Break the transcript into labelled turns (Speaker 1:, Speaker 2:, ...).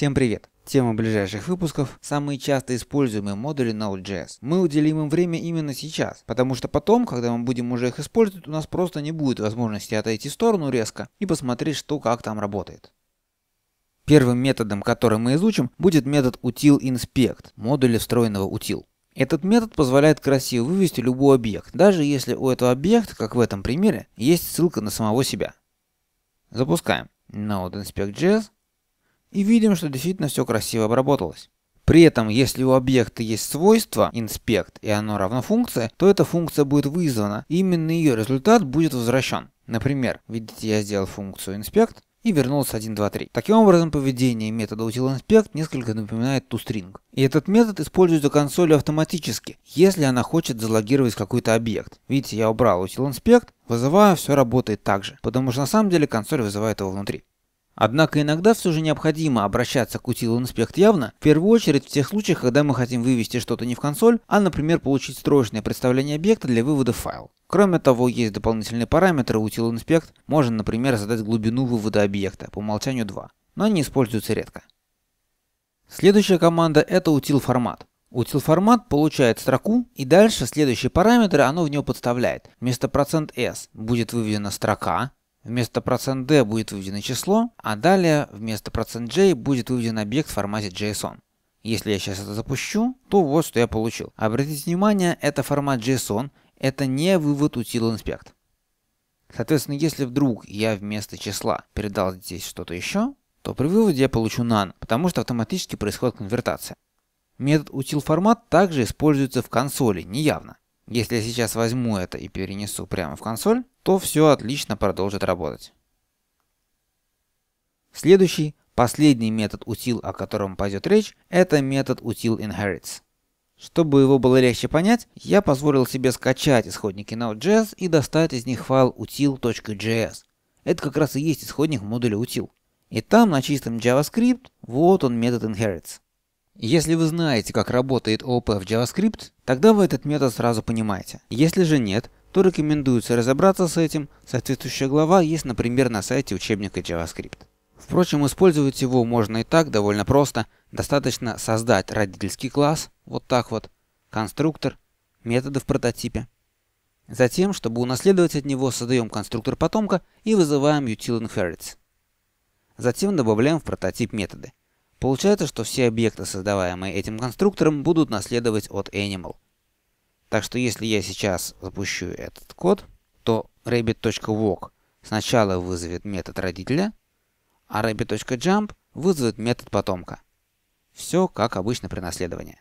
Speaker 1: Всем привет! Тема ближайших выпусков – самые часто используемые модули Node.js. Мы уделим им время именно сейчас, потому что потом, когда мы будем уже их использовать, у нас просто не будет возможности отойти в сторону резко и посмотреть, что как там работает. Первым методом, который мы изучим, будет метод util.inspect модуля встроенного util. Этот метод позволяет красиво вывести любой объект, даже если у этого объекта, как в этом примере, есть ссылка на самого себя. Запускаем node inspect.js и видим, что действительно все красиво обработалось. При этом, если у объекта есть свойство инспект и оно равно функции, то эта функция будет вызвана, и именно ее результат будет возвращен. Например, видите, я сделал функцию инспект и вернулся 1, 2, 3. Таким образом, поведение метода utilInspect несколько напоминает toString. И этот метод используется консолью автоматически, если она хочет залогировать какой-то объект. Видите, я убрал utilInspect, вызываю, все работает так же, потому что на самом деле консоль вызывает его внутри. Однако иногда все же необходимо обращаться к утилу инспект явно, в первую очередь в тех случаях, когда мы хотим вывести что-то не в консоль, а, например, получить строчное представление объекта для вывода в файл. Кроме того, есть дополнительные параметры утил инспект, можно, например, задать глубину вывода объекта, по умолчанию 2, но они используются редко. Следующая команда это утил формат. Утил формат получает строку и дальше следующие параметры оно в нее подставляет. Вместо процент %s будет выведена строка, Вместо процент %d будет выведено число, а далее вместо процент %j будет выведен объект в формате JSON. Если я сейчас это запущу, то вот что я получил. Обратите внимание, это формат JSON, это не вывод утил инспект. Соответственно, если вдруг я вместо числа передал здесь что-то еще, то при выводе я получу none, потому что автоматически происходит конвертация. Метод util.format также используется в консоли, неявно. Если я сейчас возьму это и перенесу прямо в консоль, то все отлично продолжит работать. Следующий, последний метод утил, о котором пойдет речь, это метод утил inherits. Чтобы его было легче понять, я позволил себе скачать исходники Node.js и достать из них файл util.js. Это как раз и есть исходник модуля util. И там на чистом JavaScript вот он метод inherits. Если вы знаете, как работает ООП в JavaScript, тогда вы этот метод сразу понимаете. Если же нет, то рекомендуется разобраться с этим, соответствующая глава есть, например, на сайте учебника JavaScript. Впрочем, использовать его можно и так довольно просто, достаточно создать родительский класс, вот так вот, конструктор, методы в прототипе. Затем, чтобы унаследовать от него, создаем конструктор потомка и вызываем util inherits. Затем добавляем в прототип методы. Получается, что все объекты, создаваемые этим конструктором, будут наследовать от Animal. Так что если я сейчас запущу этот код, то rabbit.walk сначала вызовет метод родителя, а rabbit.jump вызовет метод потомка. Все как обычно при наследовании.